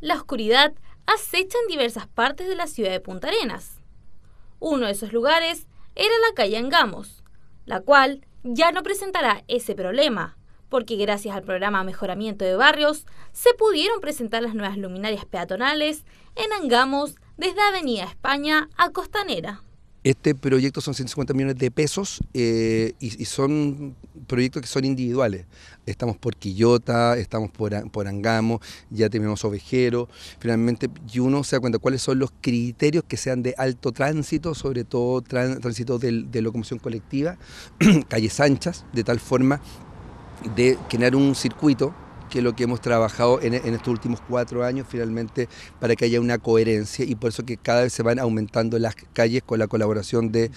la oscuridad acecha en diversas partes de la ciudad de Punta Arenas. Uno de esos lugares era la calle Angamos, la cual ya no presentará ese problema, porque gracias al programa Mejoramiento de Barrios se pudieron presentar las nuevas luminarias peatonales en Angamos desde Avenida España a Costanera. Este proyecto son 150 millones de pesos eh, y, son proyectos que son individuales. Estamos por Quillota, estamos por, Angamo, ya tenemos Ovejero. Finalmente, y uno se da cuenta cuáles son los criterios que sean de alto tránsito, sobre todo tránsito de, locomoción colectiva, calles anchas, de tal forma de generar un circuito que es lo que hemos trabajado en, estos últimos cuatro años finalmente para que haya una coherencia y por eso que cada vez se van aumentando las calles con la colaboración de,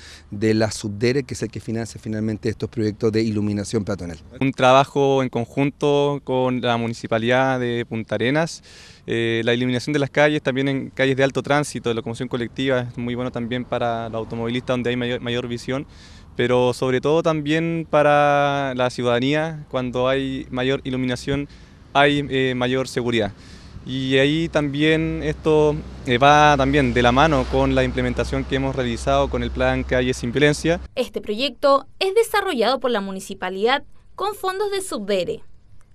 la Subdere, que es el que financia finalmente estos proyectos de iluminación peatonal. Un trabajo en conjunto con la Municipalidad de Punta Arenas, eh, la iluminación de las calles, también en calles de alto tránsito, de locomoción colectiva, es muy bueno también para los automovilistas donde hay mayor visión pero sobre todo también para la ciudadanía, cuando hay mayor iluminación hay eh, mayor seguridad. Y ahí también esto eh, va también de la mano con la implementación que hemos realizado con el plan Calle sin Violencia. Este proyecto es desarrollado por la municipalidad con fondos de Subdere.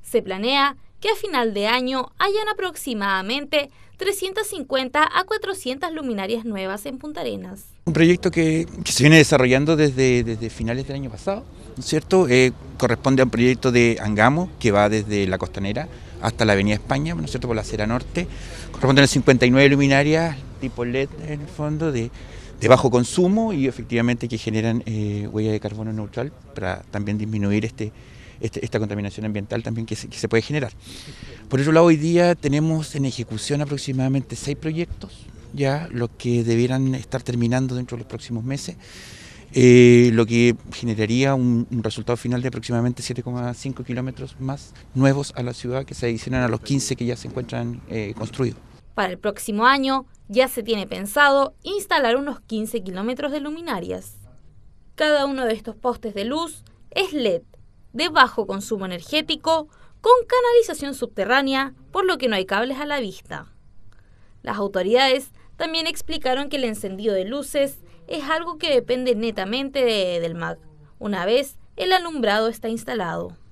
Se planea que a final de año hayan aproximadamente 350 a 400 luminarias nuevas en Punta Arenas. Un proyecto que, se viene desarrollando desde, finales del año pasado, ¿no es cierto? Eh, corresponde a un proyecto de Angamo que va desde la costanera hasta la Avenida España, ¿no es cierto? Por la acera norte. Corresponden a 59 luminarias tipo LED en el fondo de, bajo consumo y efectivamente que generan eh, huella de carbono neutral para también disminuir este este, esta contaminación ambiental también que se, puede generar. Por otro lado, hoy día tenemos en ejecución aproximadamente seis proyectos, ya los que debieran estar terminando dentro de los próximos meses. Eh, lo que generaría un, resultado final de aproximadamente 7,5 kilómetros más nuevos a la ciudad que se adicionan a los 15 que ya se encuentran eh, construidos. Para el próximo año ya se tiene pensado instalar unos 15 kilómetros de luminarias. Cada uno de estos postes de luz es LED de bajo consumo energético, con canalización subterránea, por lo que no hay cables a la vista. Las autoridades también explicaron que el encendido de luces es algo que depende netamente del MAC, una vez el alumbrado está instalado.